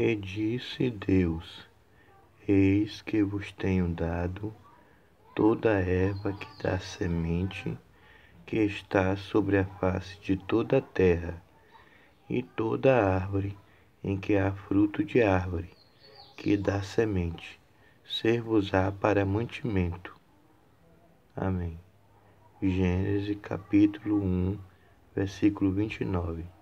E disse Deus: Eis que vos tenho dado toda a erva que dá semente, que está sobre a face de toda a terra, e toda árvore em que há fruto de árvore, que dá semente, vos á para mantimento. Amém. Gênesis capítulo 1, versículo 29.